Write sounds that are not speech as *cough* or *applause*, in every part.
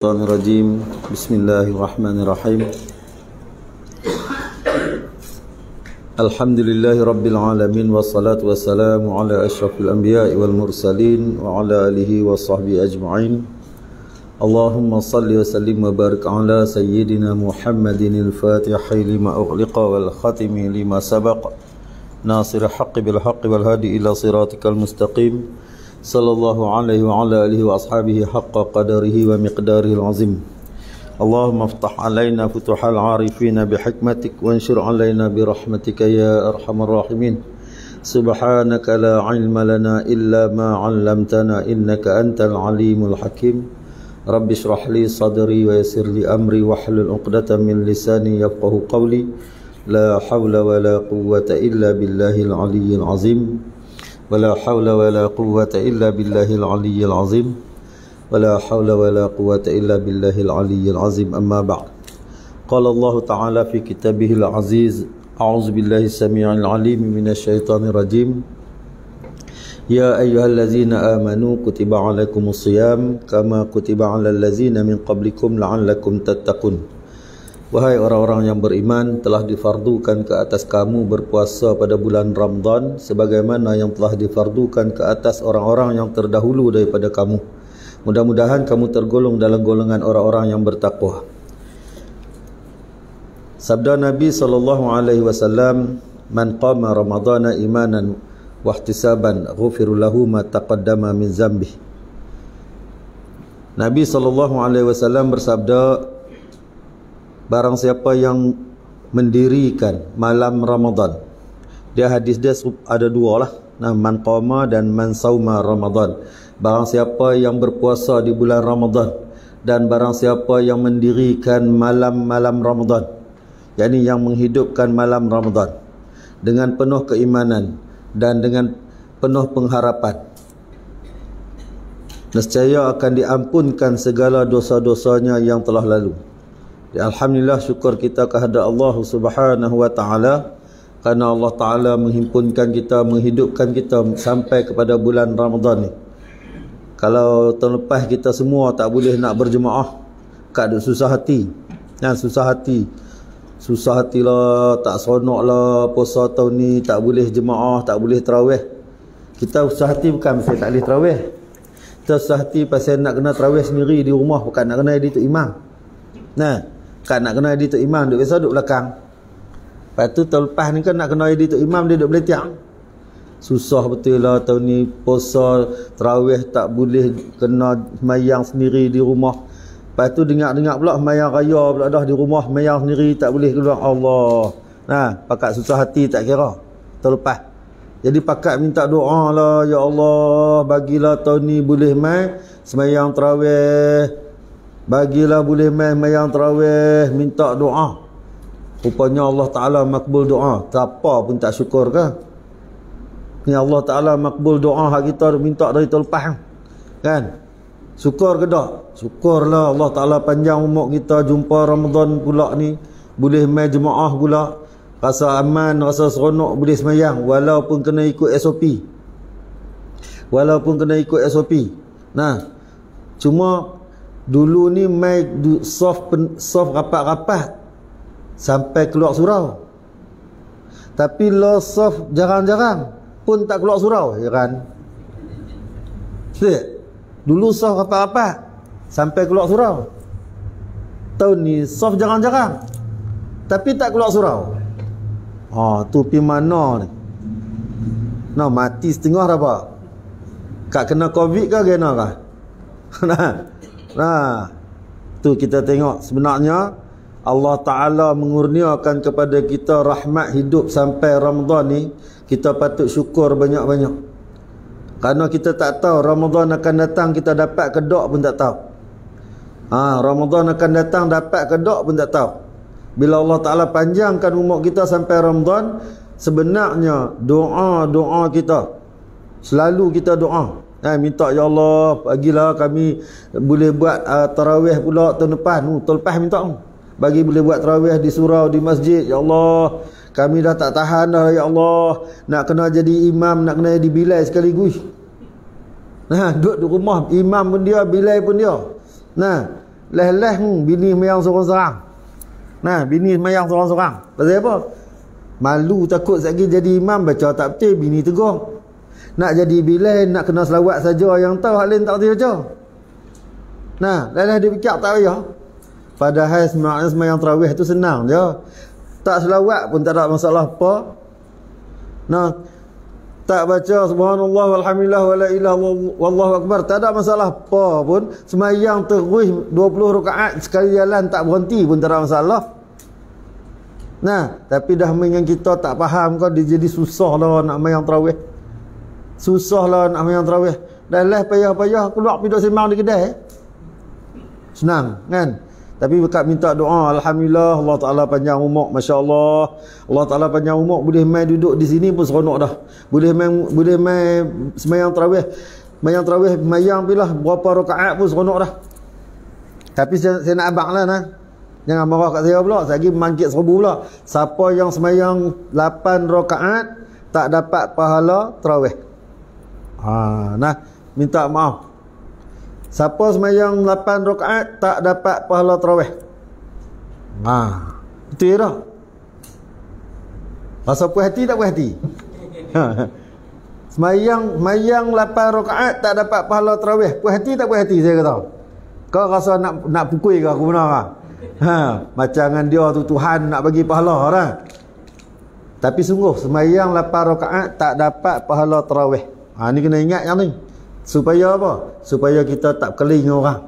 الشيطان الرجيم بسم الله الرحمن الرحيم الحمد لله رب العالمين والصلاة والسلام على أشرف الأنبياء والمرسلين وعلى آله وصحبه أجمعين اللهم صل وسلم وبارك على سيدنا محمد الفاتح لما أغلق والخاتم لما سبق ناصر الحق بالحق والهادي إلى صراطك المستقيم sallallahu alaihi wa ala alihi wa ashabihi haqqa qadarihi wa miqdarihi al-azim. Allahumma aftah alaina futuhal arifin bi hikmatik wa ansur alaina bi rahmatika ya arhamar rahimin. Subhanaka la ilma lana illa ma 'allamtana innaka antal alimul hakim. Rabbi shrah li sadri wa yassir li amri wa hlul 'uqdatam min lisani yafqahu qawli. La hawla wa la quwwata illa billahil aliyyil azim. ولا حول ولا قوة إلا بالله العلي العظيم ولا حول ولا قوة إلا بالله العلي العظيم أما بعد قال الله تعالى في كتابه العزيز أعوذ بالله السميع العليم من الشيطان الرجيم يا أيها الذين آمنوا كتب عليكم الصيام كما كتب على الذين من قبلكم لعلكم تتقون Wahai orang-orang yang beriman, telah difardukan ke atas kamu berpuasa pada bulan Ramadhan, sebagaimana yang telah difardukan ke atas orang-orang yang terdahulu daripada kamu. Mudah-mudahan kamu tergolong dalam golongan orang-orang yang bertakwa. Sabda Nabi sallallahu alaihi wasallam, "Man qama Ramadhana imanan wa ihtisaban, ghufira lahu ma taqaddama min zambi." Nabi sallallahu alaihi wasallam bersabda, Barang siapa yang mendirikan malam Ramadan Dia hadis dia ada dua lah nah, Man Qawma dan Man Sawma Ramadan Barang siapa yang berpuasa di bulan Ramadan Dan barang siapa yang mendirikan malam-malam Ramadan Yang yang menghidupkan malam Ramadan Dengan penuh keimanan dan dengan penuh pengharapan Nescaya akan diampunkan segala dosa-dosanya yang telah lalu Ya, Alhamdulillah syukur kita kehadrat Allah Subhanahu wa taala kerana Allah taala menghimpunkan kita, menghidupkan kita sampai kepada bulan Ramadhan ni. Kalau tahun lepas kita semua tak boleh nak berjemaah, kat duk susah hati. Kan susah hati. Susah hati lah tak lah puasa tahun ni, tak boleh jemaah, tak boleh tarawih. Kita susah hati bukan pasal tak boleh tarawih. Kita susah hati pasal nak kena tarawih sendiri di rumah bukan nak kena di tu imam. Nah, kan nak kenal Dato' Imam duduk biasa duduk belakang lepas tu tahun lepas ni kan nak kenal Dato' Imam dia duduk beletiak susah betul lah tahun ni puasa terawih tak boleh kena mayang sendiri di rumah lepas tu dengar-dengar pula mayang raya pula dah di rumah mayang sendiri tak boleh keluar Allah nah ha, pakat susah hati tak kira tahun lepas jadi pakat minta doa lah Ya Allah bagilah tahun ni boleh main semayang terawih Bagilah boleh main mayang terawih Minta doa Rupanya Allah Ta'ala makbul doa Siapa pun tak syukur ke Ni Allah Ta'ala makbul doa Hak kita minta dari terlepas Kan Syukur ke tak lah Allah Ta'ala panjang umur kita Jumpa Ramadan pula ni Boleh main jemaah pula Rasa aman, rasa seronok boleh semayang Walaupun kena ikut SOP Walaupun kena ikut SOP Nah Cuma Dulu ni mai du, soft pen, soft rapat-rapat sampai keluar surau. Tapi law soft jarang-jarang pun tak keluar surau, ya kan? Betul? Dulu soft rapat-rapat sampai keluar surau. Tahun ni soft jarang-jarang tapi tak keluar surau. Ha, oh, tu pi mana ni? No, mati setengah dah, apa? Kak kena COVID ke kena kah? *laughs* Nah, tu kita tengok sebenarnya Allah Ta'ala mengurniakan kepada kita rahmat hidup sampai Ramadhan ni Kita patut syukur banyak-banyak Kerana kita tak tahu Ramadhan akan datang kita dapat kedok pun tak tahu ha, Ramadhan akan datang dapat kedok pun tak tahu Bila Allah Ta'ala panjangkan umur kita sampai Ramadhan Sebenarnya doa-doa kita Selalu kita doa Ha, minta ya Allah bagilah kami boleh buat uh, tarawih pula tahun depan. Uh, tahun lepas minta. Uh. Bagi boleh buat tarawih di surau, di masjid. Ya Allah kami dah tak tahan dah ya Allah. Nak kena jadi imam, nak kena jadi bilai sekaligus. Nah, duduk di rumah imam pun dia, bilai pun dia. Nah, leh-leh hmm, bini mayang seorang-seorang. Nah, bini mayang seorang-seorang. Pasal apa? Malu takut sekali jadi imam baca tak betul bini tegur. Nak jadi bilen, nak kena selawat saja yang tahu hak lain tak reti baca. Nah, lelah lain dia fikir tak payah. Padahal sebenarnya sembahyang tarawih tu senang dia. Tak selawat pun tak ada masalah apa. Nah, tak baca subhanallah walhamdulillah wala ilaha wallahu akbar tak ada masalah apa pun semayang terus 20 rakaat sekali jalan tak berhenti pun tak ada masalah nah tapi dah mengingat kita tak faham kau dia jadi susah lah nak main yang tarawih susahlah nak main tarawih. Dan leh payah-payah keluar pi duk sembang di kedai. Senang kan? Tapi dekat minta doa, alhamdulillah Allah Taala panjang umur, masya-Allah. Allah Taala panjang umur boleh main duduk di sini pun seronok dah. Boleh main boleh main sembang tarawih. Sembang tarawih mayang pilah berapa rakaat pun seronok dah. Tapi saya, saya nak abanglah nah. Jangan marah kat saya pula, saya lagi mangkit serbu pula. Siapa yang semayang lapan rakaat tak dapat pahala tarawih ha, nah minta maaf siapa semayang 8 rakaat tak dapat pahala terawih ha, itu ya dah rasa puas hati tak puas hati ha, semayang semayang 8 rakaat tak dapat pahala terawih puas hati tak puas hati saya kata kau rasa nak nak pukul ke aku benar lah ha, macam dengan dia tu Tuhan nak bagi pahala lah tapi sungguh semayang 8 rakaat tak dapat pahala terawih Ha ni kena ingat yang ni. Supaya apa? Supaya kita tak keliling dengan orang.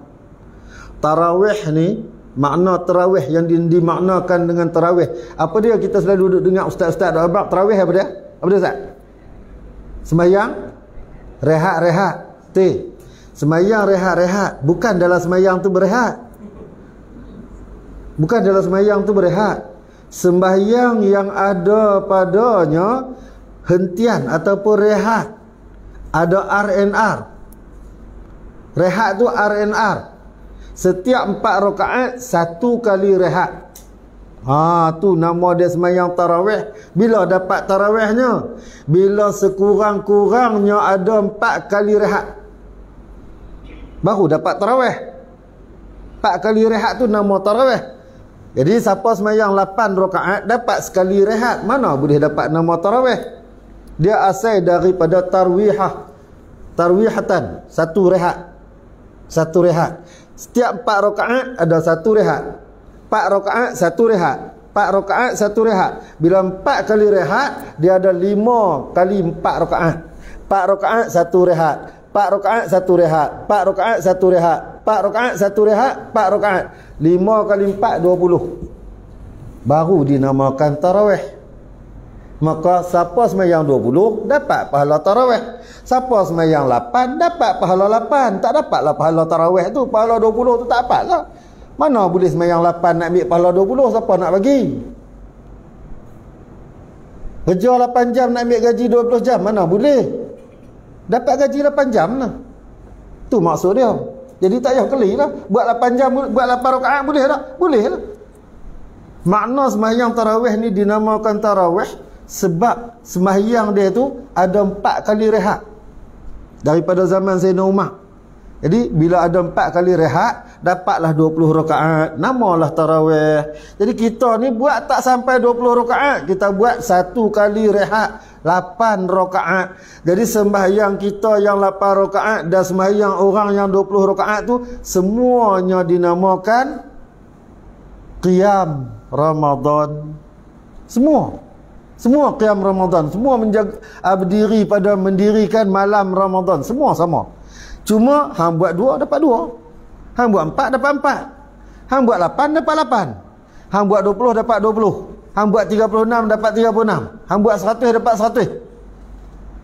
Tarawih ni makna tarawih yang di, dimaknakan dengan tarawih. Apa dia kita selalu duduk dengar ustaz-ustaz dak bab tarawih apa dia? Apa dia ustaz? semayang rehat-rehat. T. semayang rehat-rehat, bukan dalam semayang tu berehat. Bukan dalam semayang tu berehat. Sembahyang yang ada padanya hentian ataupun rehat ada RNR. Rehat tu RNR. Setiap empat rakaat satu kali rehat. Ha tu nama dia sembahyang tarawih. Bila dapat tarawihnya? Bila sekurang-kurangnya ada empat kali rehat. Baru dapat tarawih. Empat kali rehat tu nama tarawih. Jadi siapa sembahyang 8 rakaat dapat sekali rehat. Mana boleh dapat nama tarawih? dia asal daripada tarwihah tarwihatan satu rehat satu rehat setiap empat rokaat ada satu rehat empat rokaat satu rehat empat rokaat satu rehat bila empat kali rehat dia ada lima kali empat rokaat, empat rokaat satu rehat empat rokaat satu rehat empat rokaat satu rehat empat rokaat satu rehat empat rokaat lima kali empat dua puluh baru dinamakan tarawih Maka siapa semayang 20 dapat pahala tarawih. Siapa yang 8 dapat pahala 8. Tak dapatlah pahala tarawih tu. Pahala 20 tu tak dapatlah. Mana boleh yang 8 nak ambil pahala 20. Siapa nak bagi? Kerja 8 jam nak ambil gaji 20 jam. Mana boleh? Dapat gaji 8 jam lah. Tu maksud dia. Jadi tak payah kelih lah. Buat 8 jam, buat 8 rakaat boleh tak? Boleh lah. Makna semayang tarawih ni dinamakan tarawih sebab sembahyang dia tu ada empat kali rehat daripada zaman Zainal Umar jadi bila ada empat kali rehat dapatlah dua puluh rakaat namalah tarawih jadi kita ni buat tak sampai dua puluh rakaat kita buat satu kali rehat lapan rakaat jadi sembahyang kita yang lapan rakaat dan sembahyang orang yang dua puluh rakaat tu semuanya dinamakan qiyam Ramadan semua semua qiyam Ramadan, semua menjaga abdiri pada mendirikan malam Ramadan, semua sama. Cuma hang buat dua dapat dua. Hang buat empat dapat empat. Hang buat lapan dapat lapan. Hang buat dua puluh dapat dua puluh. Hang buat tiga puluh enam dapat tiga puluh enam. Hang buat seratus dapat seratus.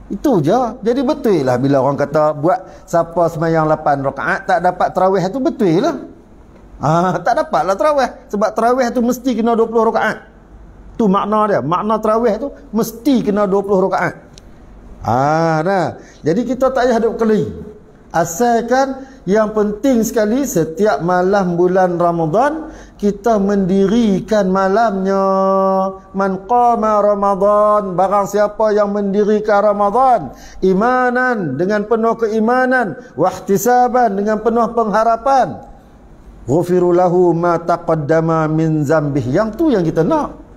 Itu je. Jadi betul lah bila orang kata buat siapa semayang lapan rakaat tak dapat terawih tu betul lah. Ah, tak dapat lah terawih. Sebab terawih tu mesti kena dua puluh rakaat. Tu makna dia. Makna terawih tu mesti kena 20 rakaat. Ah, nah. Jadi kita tak payah duk keli. Asalkan yang penting sekali setiap malam bulan Ramadan kita mendirikan malamnya man qama ramadan barang siapa yang mendirikan ramadan imanan dengan penuh keimanan wahtisaban dengan penuh pengharapan ghufirulahu ma taqaddama min zambih yang tu yang kita nak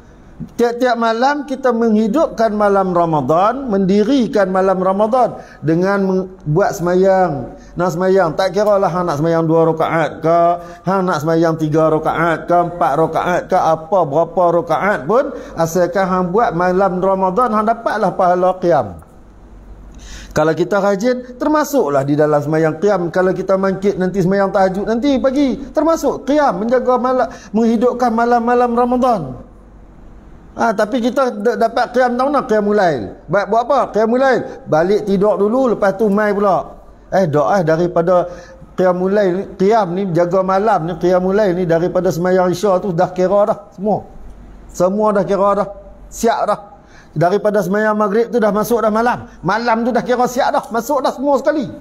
Tiap-tiap malam kita menghidupkan malam Ramadan, mendirikan malam Ramadan dengan buat semayang. Nak semayang, tak kira lah nak semayang dua rakaat ke, hang nak semayang tiga rakaat ke, empat rakaat ke, apa berapa rakaat pun, asalkan hang buat malam Ramadan, hang dapatlah pahala qiyam. Kalau kita rajin, termasuklah di dalam semayang qiyam. Kalau kita mangkit nanti semayang tahajud nanti pagi, termasuk qiyam menjaga malam, menghidupkan malam-malam Ramadan. Ha, tapi kita dapat kiam tahun nak qiyam mulai. Buat, buat apa? kiam mulai. Balik tidur dulu lepas tu mai pula. Eh doa eh, daripada kiam mulai ni, qiyam ni jaga malam ni kiam mulai ni daripada semayang Isya tu dah kira dah semua. Semua dah kira dah. Siap dah. Daripada semayang Maghrib tu dah masuk dah malam. Malam tu dah kira siap dah. Masuk dah semua sekali.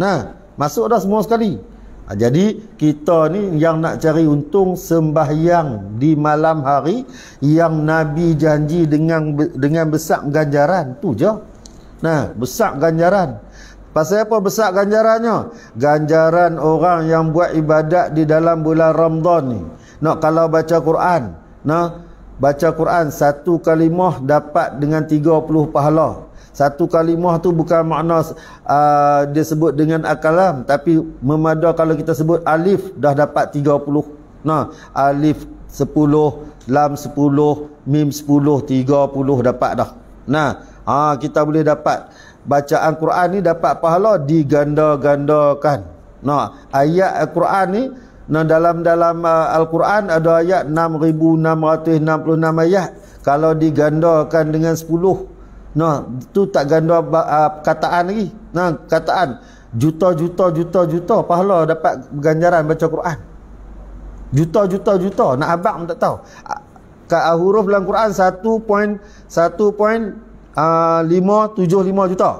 Nah, masuk dah semua sekali. Ha, jadi kita ni yang nak cari untung sembahyang di malam hari yang Nabi janji dengan dengan besar ganjaran tu je. Nah, besar ganjaran. Pasal apa besar ganjarannya? Ganjaran orang yang buat ibadat di dalam bulan Ramadan ni. Nak kalau baca Quran, nah baca Quran satu kalimah dapat dengan 30 pahala satu kalimah tu bukan makna uh, dia sebut dengan akalam tapi memada kalau kita sebut alif dah dapat 30 nah alif 10 lam 10 mim 10 30 dapat dah nah ha kita boleh dapat bacaan Quran ni dapat pahala diganda-gandakan nah ayat Quran ni nah dalam dalam uh, al-Quran ada ayat 6666 ayat kalau digandakan dengan no tu tak gandua uh, ah, kataan lagi no kataan juta juta juta juta pahala dapat ganjaran baca Quran juta juta juta nak abang tak tahu ke uh, ah, ah, huruf dalam Quran 1.1.575 uh, juta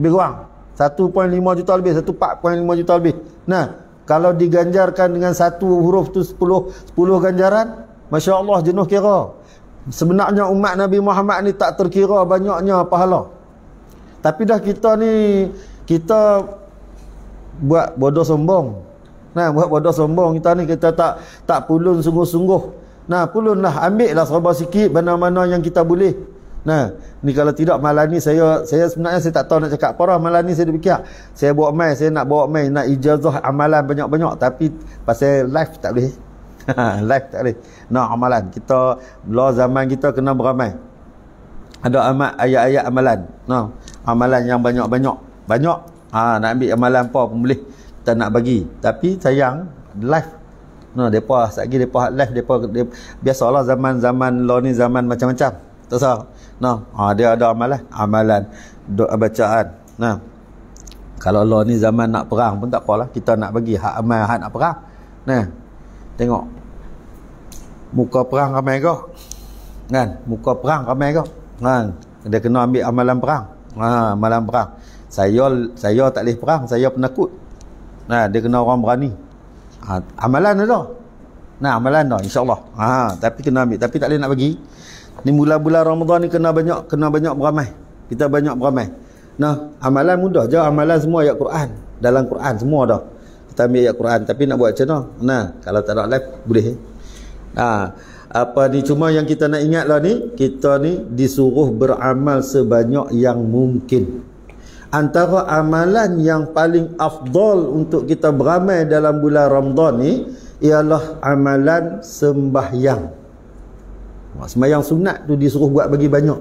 lebih kurang 1.5 juta lebih 1.4.5 juta lebih nah kalau diganjarkan dengan satu huruf tu 10 10 ganjaran masya-Allah jenuh kira Sebenarnya umat Nabi Muhammad ni tak terkira banyaknya pahala. Tapi dah kita ni kita buat bodoh sombong. Nah, buat bodoh sombong kita ni kita tak tak pulun sungguh-sungguh. Nah, pulunlah lah serba sikit mana-mana yang kita boleh. Nah, ni kalau tidak malam ni saya saya sebenarnya saya tak tahu nak cakap apa dah malam ni saya fikir. Saya buat mai, saya nak bawa mai nak ijazah amalan banyak-banyak tapi pasal live tak boleh. *laughs* Life, tak boleh nak no, amalan kita law zaman kita kena beramai ada amat ayat-ayat amalan no. amalan yang banyak-banyak banyak, -banyak. banyak. Ha, nak ambil amalan apa pun boleh tak nak bagi tapi sayang Life. no, mereka sekejap mereka live mereka, dia, biasalah zaman-zaman law ni zaman macam-macam tak sah no. ha, dia ada amalan amalan doa bacaan no. kalau law ni zaman nak perang pun tak apalah kita nak bagi hak amal hak nak perang nah no. Tengok muka perang ramai kau kan muka perang ramai kau kan dia kena ambil amalan perang ha amalan perang saya saya tak leh perang saya penakut nah ha, dia kena orang berani ha, amalan tu nah amalan tu insyaallah ha tapi kena ambil tapi tak leh nak bagi ni bulan-bulan Ramadan ni kena banyak kena banyak beramai kita banyak beramai nah amalan mudah je amalan semua ayat Quran dalam Quran semua dah kita ambil ayat Quran tapi nak buat macam mana nah kalau tak ada live boleh eh? Ha, apa ni cuma yang kita nak ingatlah ni, kita ni disuruh beramal sebanyak yang mungkin. Antara amalan yang paling afdal untuk kita beramal dalam bulan Ramadan ni ialah amalan sembahyang. Ha, sembahyang sunat tu disuruh buat bagi banyak.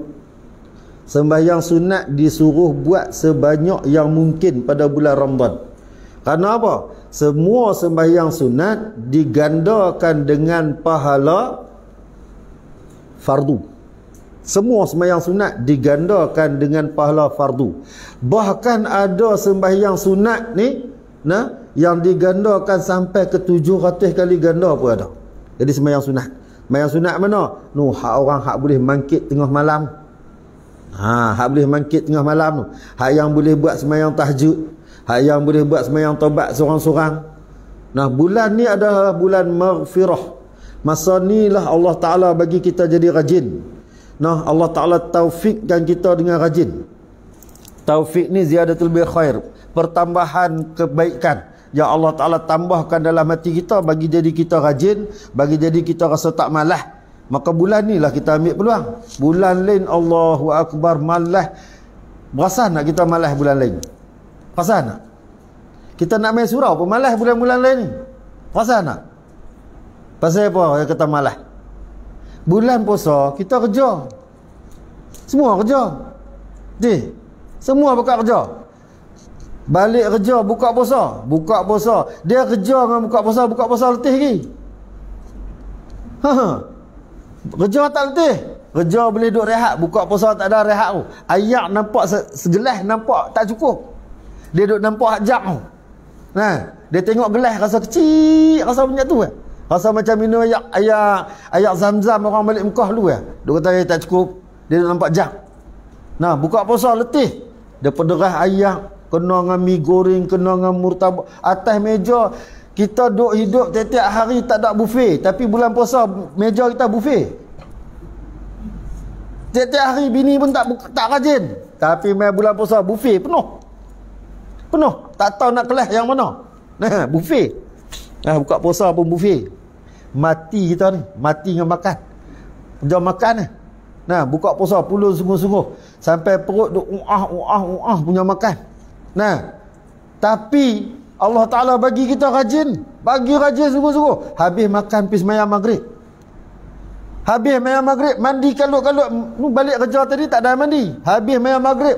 Sembahyang sunat disuruh buat sebanyak yang mungkin pada bulan Ramadan. Kerana apa? Semua sembahyang sunat digandakan dengan pahala fardu. Semua sembahyang sunat digandakan dengan pahala fardu. Bahkan ada sembahyang sunat ni, nah, yang digandakan sampai ke tujuh 700 kali ganda pun ada. Jadi sembahyang sunat. Sembahyang sunat mana? Nu hak orang hak boleh mangkit tengah malam. Ha, hak boleh mangkit tengah malam tu. Hak yang boleh buat sembahyang tahajud Hak yang boleh buat semayang taubat seorang-seorang. Nah, bulan ni adalah bulan maghfirah. Masa ni lah Allah Ta'ala bagi kita jadi rajin. Nah, Allah Ta'ala taufikkan kita dengan rajin. Taufik ni ziyadatul bi khair. Pertambahan kebaikan. yang Allah Ta'ala tambahkan dalam hati kita bagi jadi kita rajin. Bagi jadi kita rasa tak malah. Maka bulan ni lah kita ambil peluang. Bulan lain Allahu Akbar malah. Berasa nak kita malah bulan lain. Perasan tak? Kita nak main surau pun malas bulan-bulan lain ni. Perasan tak? Pasal apa dia kata malas? Bulan puasa kita kerja. Semua kerja. Ni. Semua buka kerja. Balik kerja buka puasa, buka puasa. Dia kerja dengan buka puasa, buka puasa letih lagi. Kerja tak letih. Kerja boleh duduk rehat, buka puasa tak ada rehat tu. Ayak nampak segelas nampak tak cukup. Dia duduk nampak hajab tu. Nah, dia tengok gelas rasa kecil, rasa punya tu eh. Rasa macam minum air air air zam-zam orang balik Mekah dulu eh. Dia kata dia eh, tak cukup. Dia duduk nampak jam. Nah, buka puasa letih. Dia pederah ayam, kena dengan mi goreng, kena dengan murtabak. Atas meja kita duk hidup tiap-tiap hari tak ada buffet, tapi bulan puasa meja kita buffet. Tiap-tiap hari bini pun tak tak rajin. Tapi main bulan puasa buffet penuh. Penuh. Tak tahu nak kelas yang mana. Nah, buffet. Nah, buka puasa pun buffet. Mati kita ni. Mati dengan makan. Jom makan ni. Nah, buka puasa pulun sungguh-sungguh. Sampai perut tu uah, uah, uah punya makan. Nah, tapi Allah Ta'ala bagi kita rajin. Bagi rajin sungguh-sungguh. Habis makan pis maya maghrib. Habis maya maghrib. Mandi kalut-kalut. Balik kerja tadi tak ada mandi. Habis maya maghrib. Maghrib.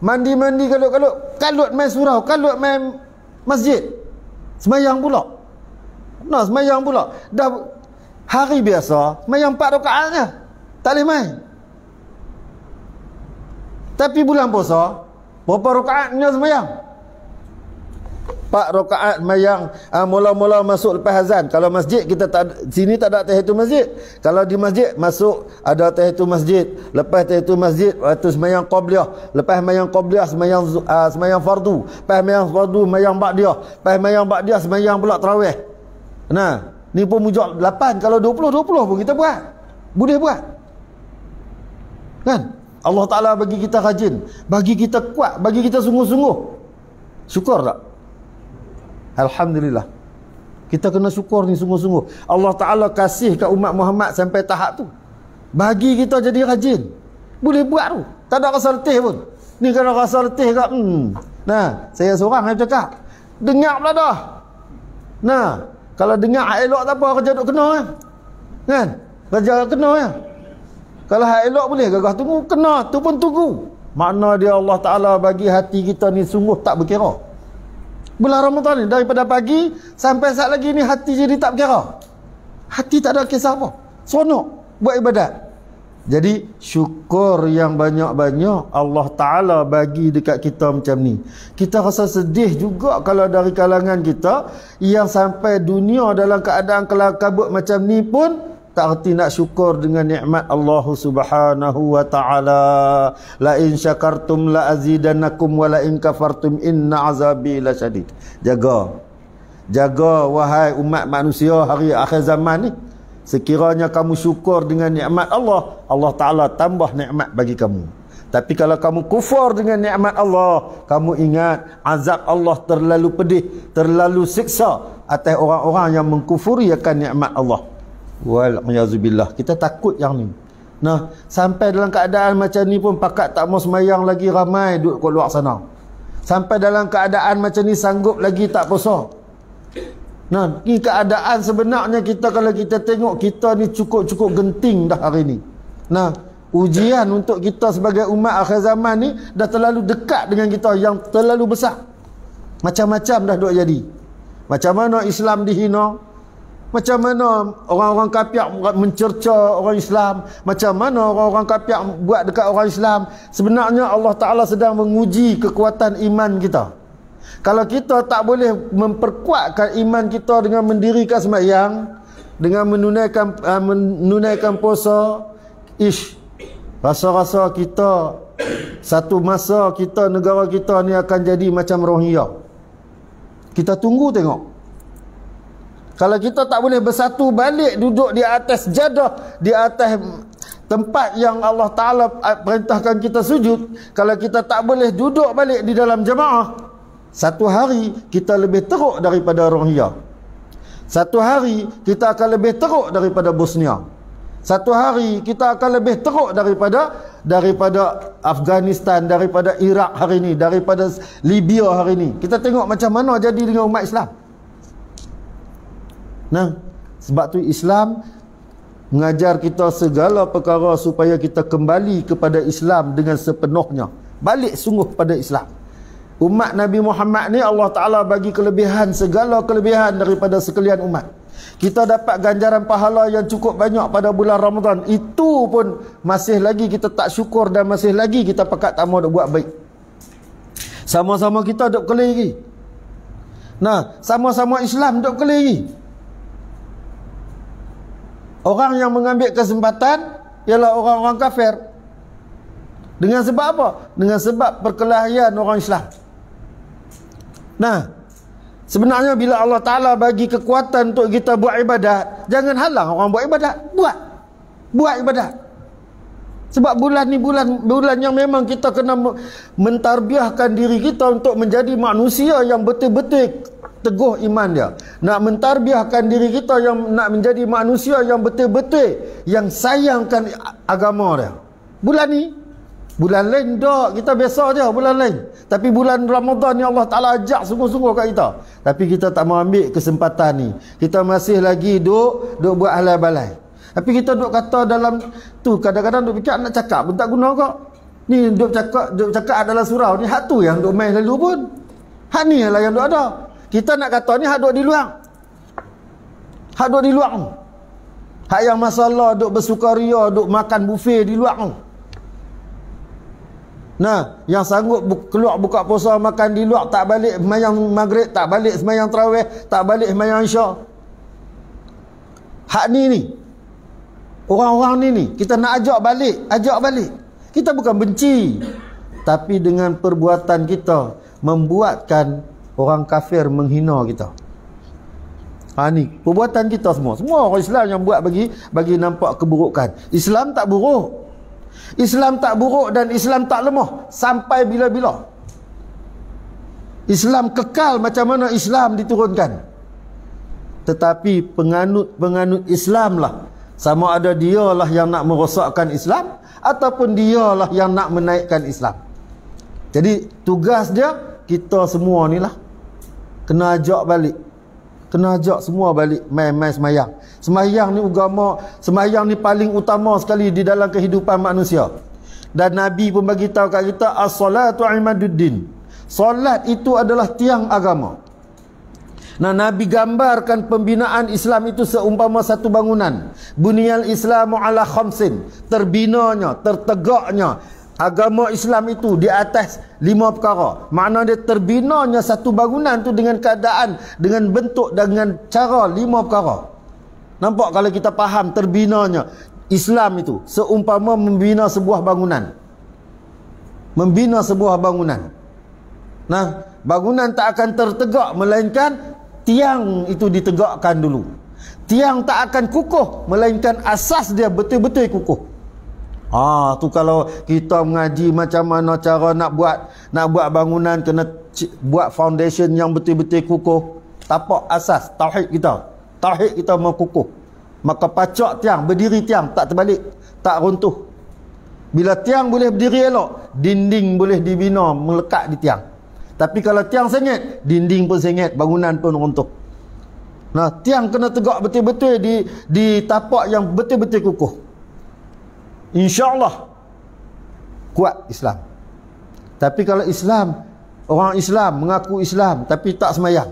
Mandi-mandi kalut-kalut Kalut main surau Kalut main masjid Semayang pula Nak semayang pula Dah Hari biasa Semayang 4 rakaat je Tak boleh main Tapi bulan puasa Berapa rakaatnya semayang Semayang empat rakaat mayang uh, mula-mula masuk lepas azan. Kalau masjid kita tak sini tak ada tahiyatul masjid. Kalau di masjid masuk ada tahiyatul masjid. Lepas tahiyatul masjid waktu ah, sembahyang qabliyah. Lepas sembahyang qabliyah sembahyang uh, ah, sembahyang fardu. Lepas sembahyang fardu sembahyang ba'diyah. Lepas sembahyang ba'diyah sembahyang pula tarawih. Nah, ni pun mujak 8 kalau 20 20 pun kita buat. Boleh buat. Kan? Allah Ta'ala bagi kita rajin Bagi kita kuat Bagi kita sungguh-sungguh Syukur tak? Alhamdulillah. Kita kena syukur ni sungguh-sungguh. Allah Ta'ala kasih ke umat Muhammad sampai tahap tu. Bagi kita jadi rajin. Boleh buat tu. Tak ada rasa letih pun. Ni kena rasa letih kat. Hmm. Nah, saya seorang yang cakap. Dengar pula dah. Nah, kalau dengar hak elok tak apa, kerja duk kena. Eh? Kan? Kerja kena. Eh? Kalau hak elok boleh, gagah tunggu. Kena, tu pun tunggu. Makna dia Allah Ta'ala bagi hati kita ni sungguh tak berkira. Tak berkira bulan Ramadan ni daripada pagi sampai saat lagi ni hati jadi tak berkira hati tak ada kisah apa seronok buat ibadat jadi syukur yang banyak-banyak Allah Ta'ala bagi dekat kita macam ni Kita rasa sedih juga kalau dari kalangan kita Yang sampai dunia dalam keadaan kelakabut macam ni pun tak erti nak syukur dengan nikmat Allah Subhanahu wa taala la in syakartum la azidannakum wa la in kafartum inna azabi lasyadid jaga jaga wahai umat manusia hari akhir zaman ni sekiranya kamu syukur dengan nikmat Allah Allah taala tambah nikmat bagi kamu tapi kalau kamu kufur dengan nikmat Allah, kamu ingat azab Allah terlalu pedih, terlalu siksa atas orang-orang yang mengkufuri akan nikmat Allah wal billah kita takut yang ni nah sampai dalam keadaan macam ni pun pakat tak mau semayang lagi ramai duduk kat luar sana sampai dalam keadaan macam ni sanggup lagi tak puasa nah ni keadaan sebenarnya kita kalau kita tengok kita ni cukup-cukup genting dah hari ni nah ujian untuk kita sebagai umat akhir zaman ni dah terlalu dekat dengan kita yang terlalu besar macam-macam dah duk jadi macam mana Islam dihina macam mana orang-orang kapiak mencerca orang Islam? Macam mana orang-orang kapiak buat dekat orang Islam? Sebenarnya Allah Ta'ala sedang menguji kekuatan iman kita. Kalau kita tak boleh memperkuatkan iman kita dengan mendirikan semayang, dengan menunaikan uh, menunaikan puasa, ish, rasa-rasa kita, satu masa kita, negara kita ni akan jadi macam rohiyah. Kita tunggu tengok. Kalau kita tak boleh bersatu balik duduk di atas jadah, di atas tempat yang Allah Ta'ala eh, perintahkan kita sujud. Kalau kita tak boleh duduk balik di dalam jemaah, satu hari kita lebih teruk daripada Rohingya. Satu hari kita akan lebih teruk daripada Bosnia. Satu hari kita akan lebih teruk daripada daripada Afghanistan, daripada Iraq hari ini, daripada Libya hari ini. Kita tengok macam mana jadi dengan umat Islam. Nah, sebab tu Islam mengajar kita segala perkara supaya kita kembali kepada Islam dengan sepenuhnya. Balik sungguh pada Islam. Umat Nabi Muhammad ni Allah Ta'ala bagi kelebihan, segala kelebihan daripada sekalian umat. Kita dapat ganjaran pahala yang cukup banyak pada bulan Ramadan. Itu pun masih lagi kita tak syukur dan masih lagi kita pekat tak mahu buat baik. Sama-sama kita duduk kelih Nah, sama-sama Islam duduk kelih Orang yang mengambil kesempatan ialah orang-orang kafir. Dengan sebab apa? Dengan sebab perkelahian orang Islam. Nah, sebenarnya bila Allah Ta'ala bagi kekuatan untuk kita buat ibadat, jangan halang orang buat ibadat. Buat. Buat ibadat. Sebab bulan ni bulan bulan yang memang kita kena mentarbiahkan diri kita untuk menjadi manusia yang betul-betul teguh iman dia nak mentarbiahkan diri kita yang nak menjadi manusia yang betul-betul yang sayangkan agama dia bulan ni bulan lain dah kita biasa je bulan lain tapi bulan Ramadan ni Allah Ta'ala ajak sungguh-sungguh kat kita tapi kita tak mau ambil kesempatan ni kita masih lagi duk duk buat halal balai tapi kita duk kata dalam tu kadang-kadang duk fikir nak cakap pun tak guna kok ni duk cakap duk cakap adalah surau ni hatu yang duk main lalu pun hak ni lah yang duk ada kita nak kata ni hak di luar. Hak di luar. Hak yang masalah duduk bersukaria, duduk makan buffet di luar. Nah, yang sanggup bu keluar buka puasa makan di luar, tak balik semayang maghrib, tak balik semayang terawih, tak balik semayang isya. Hak ni ni. Orang-orang ni ni. Kita nak ajak balik. Ajak balik. Kita bukan benci. Tapi dengan perbuatan kita, membuatkan orang kafir menghina kita ha, ni perbuatan kita semua semua orang Islam yang buat bagi bagi nampak keburukan Islam tak buruk Islam tak buruk dan Islam tak lemah sampai bila-bila Islam kekal macam mana Islam diturunkan tetapi penganut-penganut Islam lah sama ada dia lah yang nak merosakkan Islam ataupun dia lah yang nak menaikkan Islam jadi tugas dia kita semua ni lah kena ajak balik kena ajak semua balik main-main semayang semayang ni agama semayang ni paling utama sekali di dalam kehidupan manusia dan Nabi pun bagi tahu kat kita as-salatu imaduddin solat itu adalah tiang agama Nah Nabi gambarkan pembinaan Islam itu seumpama satu bangunan. Bunyal Islamu ala khamsin. Terbinanya, tertegaknya, agama Islam itu di atas lima perkara. Makna dia terbinanya satu bangunan tu dengan keadaan, dengan bentuk, dengan cara lima perkara. Nampak kalau kita faham terbinanya Islam itu seumpama membina sebuah bangunan. Membina sebuah bangunan. Nah, bangunan tak akan tertegak melainkan tiang itu ditegakkan dulu. Tiang tak akan kukuh melainkan asas dia betul-betul kukuh. Ah tu kalau kita mengaji macam mana cara nak buat nak buat bangunan kena buat foundation yang betul-betul kukuh. Tapak asas tauhid kita. Tauhid kita mau kukuh Maka pacak tiang, berdiri tiang tak terbalik, tak runtuh. Bila tiang boleh berdiri elok, dinding boleh dibina melekat di tiang. Tapi kalau tiang sengit, dinding pun sengit, bangunan pun runtuh. Nah, tiang kena tegak betul-betul di di tapak yang betul-betul kukuh. InsyaAllah Kuat Islam Tapi kalau Islam Orang Islam mengaku Islam Tapi tak semayang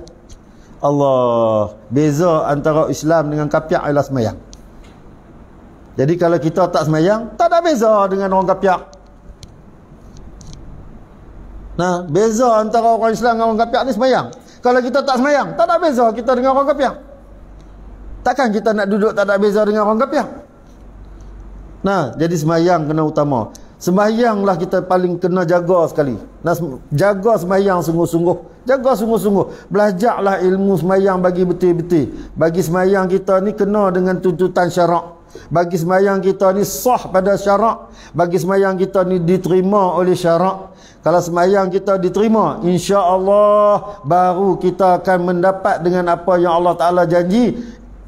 Allah Beza antara Islam dengan kapiak ialah semayang Jadi kalau kita tak semayang Tak ada beza dengan orang kapiak Nah, beza antara orang Islam dengan orang kapiak ni semayang Kalau kita tak semayang Tak ada beza kita dengan orang kapiak Takkan kita nak duduk tak ada beza dengan orang kapiak Nah, jadi sembahyang kena utama. Sembahyanglah kita paling kena jaga sekali. Nah, jaga sembahyang sungguh-sungguh. Jaga sungguh-sungguh. Belajarlah ilmu sembahyang bagi betul-betul. Bagi sembahyang kita ni kena dengan tuntutan syarak. Bagi sembahyang kita ni sah pada syarak. Bagi sembahyang kita ni diterima oleh syarak. Kalau sembahyang kita diterima, insya-Allah baru kita akan mendapat dengan apa yang Allah Taala janji.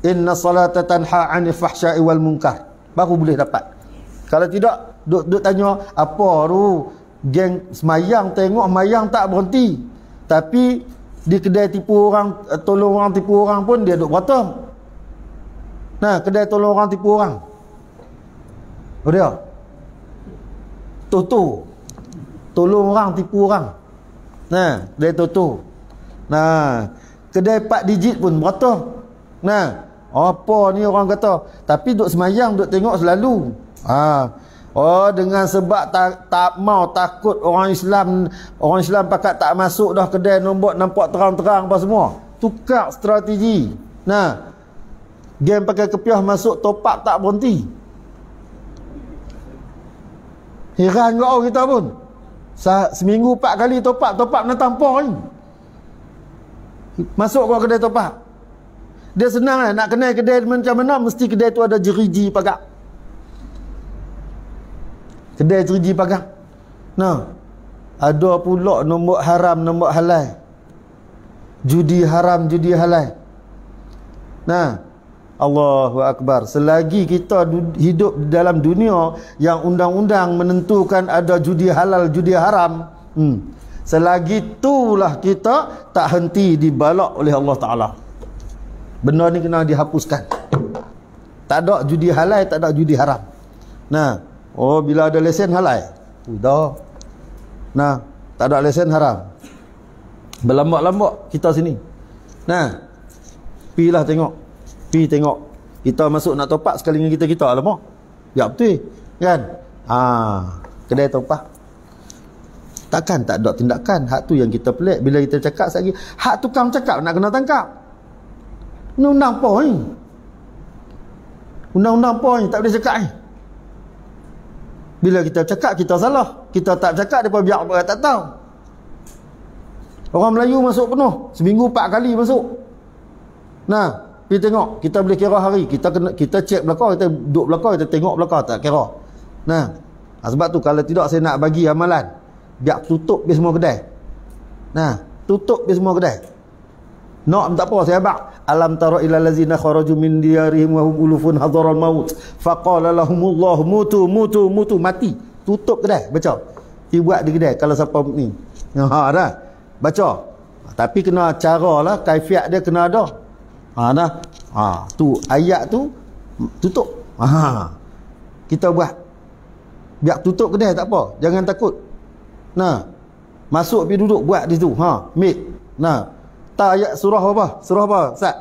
Inna salata tanha 'anil wal munkar baru boleh dapat. Kalau tidak, duk, duk tanya apa tu geng semayang tengok mayang tak berhenti. Tapi di kedai tipu orang, eh, tolong orang tipu orang pun dia duk potong. Nah, kedai tolong orang tipu orang. Oh dia. Toto. Tolong orang tipu orang. Nah, kedai Toto. Nah, kedai 4 digit pun potong. Nah, apa ni orang kata? Tapi duk semayang, duk tengok selalu. Ha. Oh, dengan sebab tak tak mau takut orang Islam, orang Islam pakat tak masuk dah kedai nombor nampak terang-terang apa semua. Tukar strategi. Nah. Game pakai kepiah masuk topak tak berhenti. Heran kau kita pun. Se seminggu 4 kali topak, topak menatang pun. Masuk kau kedai topak. Dia senang lah. Nak kenal kedai macam mana, mesti kedai tu ada jeriji pagak. Kedai jeriji pagak. Nah. Ada pula nombor haram, nombor halal. Judi haram, judi halal. Nah. Allahu Akbar. Selagi kita hidup dalam dunia yang undang-undang menentukan ada judi halal, judi haram. Hmm. Selagi itulah kita tak henti dibalak oleh Allah Ta'ala benda ni kena dihapuskan tak ada judi halal tak ada judi haram nah oh bila ada lesen halal sudah nah tak ada lesen haram berlambak-lambak kita sini nah pilah tengok pi tengok kita masuk nak topak sekali dengan kita-kita lama ya betul kan ha kedai topak takkan tak ada tindakan hak tu yang kita pelik bila kita cakap sekali hak tukang cakap nak kena tangkap Undang-undang apa ni? Undang-undang apa ni? Tak boleh cakap ni. Bila kita cakap, kita salah. Kita tak cakap, mereka biar apa tak tahu. Orang Melayu masuk penuh. Seminggu empat kali masuk. Nah, kita tengok. Kita boleh kira hari. Kita kena, kita cek belakang, kita duduk belakang, kita tengok belakang. Tak kira. Nah, nah ha, sebab tu kalau tidak saya nak bagi amalan. Biar tutup semua kedai. Nah, tutup semua kedai. Naam tak apa saya habaq. Alam taro ila lazina kharaju min diyarihim wa hum ulufun hadaral maut. Faqala lahumullah mutu mutu mutu mati. Tutup kedai, baca. Dibuat di kedai kalau siapa ni. Ha dah. Baca. Tapi kena caralah kaifiat dia kena ada. Ha dah. Ha tu ayat tu tutup. Ha. Kita buat biar tutup kedai tak apa. Jangan takut. Nah. Masuk pergi duduk buat di situ. Ha, mik. Nah. Hatta ayat surah apa? Surah apa? Ustaz?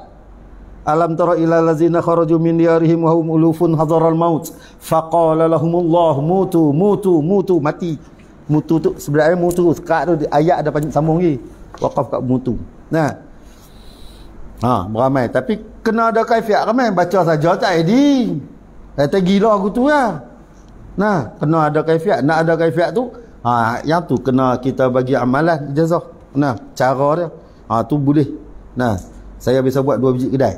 Alam tara ila lazina kharaju min diarihim wa hum ulufun hadaral maut. Faqala lahumullah mutu mutu mutu mati. Mutu tu sebenarnya mutu sekat tu ayat ada panjang sambung lagi. Waqaf kat mutu. Nah. Ha, beramai tapi kena ada kaifiat ramai baca saja tak ID. Kata gila aku tu lah. Nah, kena ada kaifiat. Nak ada kaifiat tu, ha, yang tu kena kita bagi amalan jazah. Nah, cara dia ha, tu boleh nah saya biasa buat dua biji kedai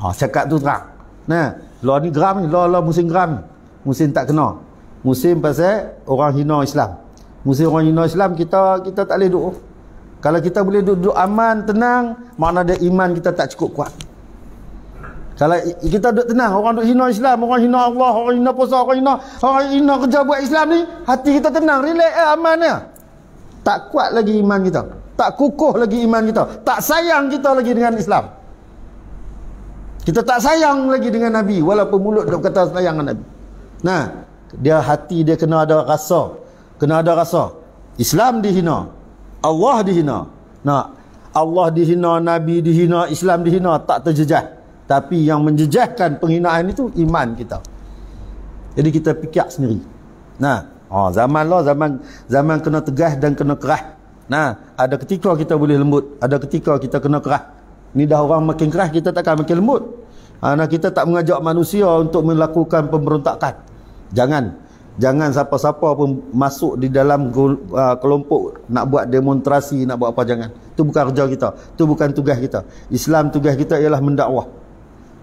ha, cakap tu terang nah law ni geram ni law-law musim geram ni musim tak kena musim pasal orang hina Islam musim orang hina Islam kita kita tak boleh duduk kalau kita boleh duduk aman tenang makna dia iman kita tak cukup kuat kalau kita duduk tenang orang duduk hina Islam orang hina Allah orang hina puasa orang hina orang hina kerja buat Islam ni hati kita tenang relax eh, aman dia eh. tak kuat lagi iman kita tak kukuh lagi iman kita tak sayang kita lagi dengan Islam kita tak sayang lagi dengan Nabi walaupun mulut dia kata sayang Nabi nah dia hati dia kena ada rasa kena ada rasa Islam dihina Allah dihina nah Allah dihina Nabi dihina Islam dihina tak terjejah tapi yang menjejahkan penghinaan itu iman kita jadi kita fikir sendiri nah oh, zaman lah zaman zaman kena tegah dan kena kerah Nah, ada ketika kita boleh lembut, ada ketika kita kena keras. Ni dah orang makin keras kita takkan makin lembut. Ha, nah kita tak mengajak manusia untuk melakukan pemberontakan. Jangan. Jangan siapa-siapa pun masuk di dalam ah, kelompok nak buat demonstrasi, nak buat apa jangan. Itu bukan kerja kita. Itu bukan tugas kita. Islam tugas kita ialah mendakwah.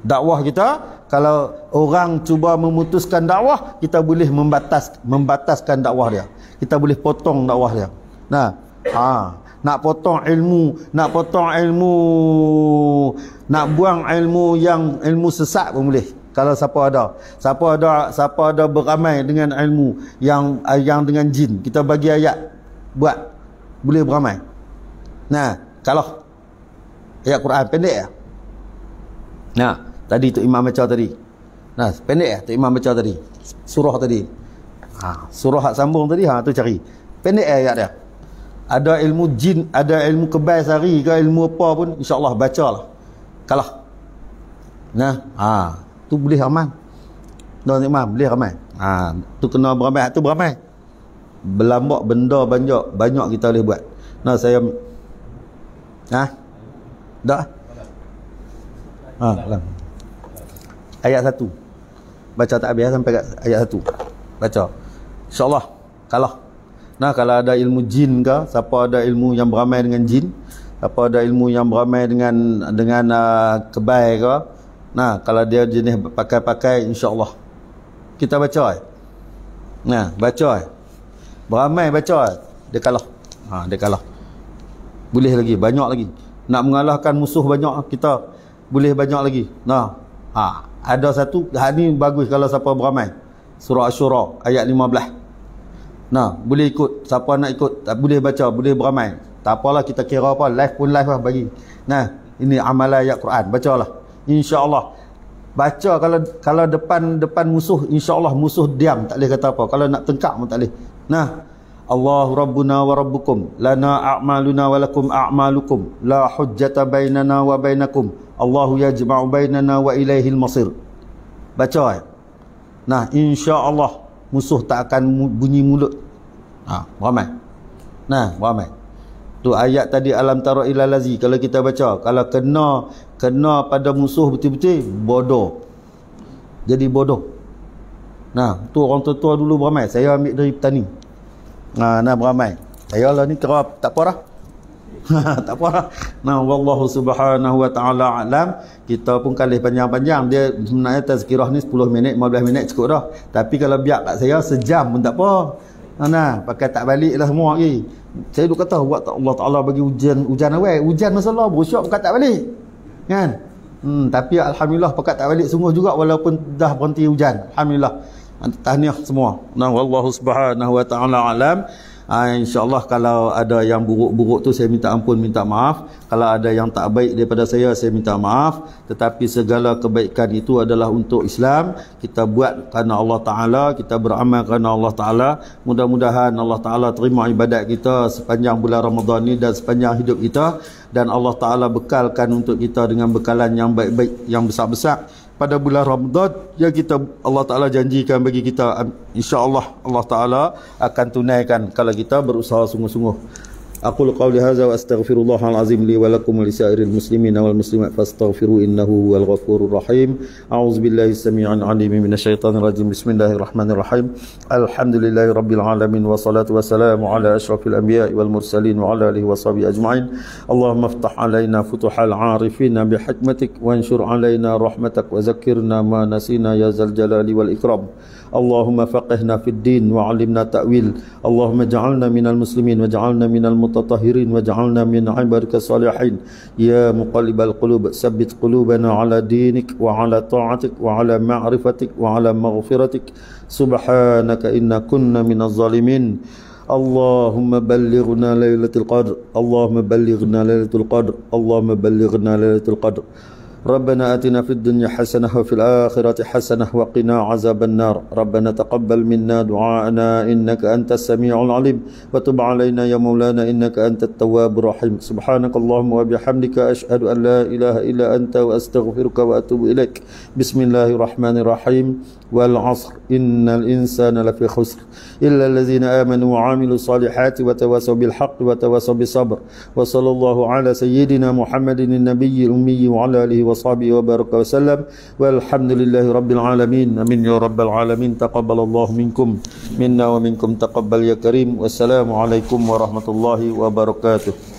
Dakwah kita kalau orang cuba memutuskan dakwah, kita boleh membatas membataskan dakwah dia. Kita boleh potong dakwah dia. Nah, ha, nak potong ilmu nak potong ilmu nak buang ilmu yang ilmu sesat pun boleh kalau siapa ada siapa ada siapa ada beramai dengan ilmu yang eh, yang dengan jin kita bagi ayat buat boleh beramai nah kalau ayat Quran pendek ya nah tadi tu imam baca tadi nah pendek ya tu imam baca tadi surah tadi ha surah hak sambung tadi ha tu cari pendek ya ayat dia ada ilmu jin, ada ilmu kebai sehari ke ilmu apa pun, insyaAllah baca lah. Kalah. Nah, ha. tu boleh aman. Tuan no, Imam, boleh ramai. Ha. Tu kena beramai, tu beramai. Belambak benda banyak, banyak kita boleh buat. Nah, saya... Ha? Tak? Ha, lah. Ayat satu. Baca tak habis sampai kat ayat satu. Baca. InsyaAllah, kalah. Nah kalau ada ilmu jin ke, siapa ada ilmu yang beramai dengan jin, siapa ada ilmu yang beramai dengan dengan uh, kebai ke. Nah kalau dia jenis pakai-pakai insyaallah Kita baca eh. Nah, baca eh. Beramai baca eh. Dia kalah. Ha dia kalah. Boleh lagi, banyak lagi. Nak mengalahkan musuh banyak kita boleh banyak lagi. Nah. Ha ada satu hari ni bagus kalau siapa beramai. Surah Asy-Syura ayat 15. Nah, boleh ikut siapa nak ikut, tak boleh baca, boleh beramai. Tak apalah kita kira apa, live pun live lah bagi. Nah, ini amalan ayat Quran, bacalah. Insya-Allah. Baca kalau kalau depan depan musuh, insya-Allah musuh diam, tak boleh kata apa. Kalau nak tengkak pun tak boleh. Nah, Allah Rabbuna wa Rabbukum Lana a'maluna wa lakum a'malukum La hujjata bainana wa bainakum Allahu yajma'u bainana wa ilayhi al-masir Baca eh? Nah insyaAllah musuh tak akan bunyi mulut. Ha, beramai. Eh? Nah, beramai. Eh? Tu ayat tadi alam tara ila lazi kalau kita baca kalau kena kena pada musuh betul-betul bodoh. Jadi bodoh. Nah, tu orang tua-tua dulu beramai. Saya ambil dari petani. Ha, nah, beramai. Saya lah ni kerap tak apa lah. *laughs* tak apa lah. Nah, wallahu subhanahu wa ta'ala alam. Kita pun kalih panjang-panjang. Dia sebenarnya tazkirah ni 10 minit, 15 minit cukup dah. Tapi kalau biar kat saya, sejam pun tak apa. Nah, nah pakai tak balik lah semua lagi. Saya duk kata, buat tak Allah Ta'ala bagi hujan, hujan awal. Hujan masalah, bersyuk pakai tak balik. Kan? Hmm, tapi Alhamdulillah pakai tak balik sungguh juga walaupun dah berhenti hujan. Alhamdulillah. Tahniah semua. Nah, wallahu subhanahu wa ta'ala alam ha, InsyaAllah kalau ada yang buruk-buruk tu saya minta ampun, minta maaf Kalau ada yang tak baik daripada saya, saya minta maaf Tetapi segala kebaikan itu adalah untuk Islam Kita buat kerana Allah Ta'ala, kita beramal kerana Allah Ta'ala Mudah-mudahan Allah Ta'ala terima ibadat kita sepanjang bulan Ramadhan ni dan sepanjang hidup kita Dan Allah Ta'ala bekalkan untuk kita dengan bekalan yang baik-baik, yang besar-besar pada bulan Ramadan yang kita Allah Taala janjikan bagi kita insya-Allah Allah Taala akan tunaikan kalau kita berusaha sungguh-sungguh. أقول قولي هذا وأستغفر الله العظيم لي ولكم ولسائر المسلمين والمسلمات فاستغفروا إنه هو الغفور الرحيم أعوذ بالله السميع العليم من الشيطان الرجيم بسم الله الرحمن الرحيم الحمد لله رب العالمين والصلاة والسلام على أشرف الأنبياء والمرسلين وعلى آله وصحبه أجمعين اللهم افتح علينا فتح العارفين بحكمتك وانشر علينا رحمتك وذكرنا ما نسينا يا ذا الجلال والإكرام اللهم فقهنا في الدين وعلمنا تأويل اللهم اجعلنا من المسلمين واجعلنا من المتطهرين واجعلنا من عبرك الصالحين يا مقلب القلوب ثبت قلوبنا على دينك وعلى طاعتك وعلى معرفتك وعلى مغفرتك سبحانك إنا كنا من الظالمين اللهم بلغنا ليلة القدر اللهم بلغنا ليلة القدر اللهم بلغنا ليلة القدر ربنا آتنا في الدنيا حسنة وفي الآخرة حسنة وقنا عذاب النار ربنا تقبل منا دعاءنا إنك أنت السميع العليم وتب علينا يا مولانا إنك أنت التواب الرحيم سبحانك اللهم وبحمدك أشهد أن لا إله إلا أنت وأستغفرك وأتوب إليك بسم الله الرحمن الرحيم wal 'asr innal insana lafi khusr illa allazina amanu wa 'amilus salihati wa tawassaw bil haqqi wa tawassaw bis sabr wa sallallahu 'ala sayyidina muhammadin nabiyyil ummiyyi wa 'ala alihi wa sahbihi wa baraka wa sallam walhamdulillahi rabbil alamin amin ya rabbal alamin taqabbalallahu minkum minna wa minkum taqabbal ya karim wassalamu alaikum warahmatullahi wabarakatuh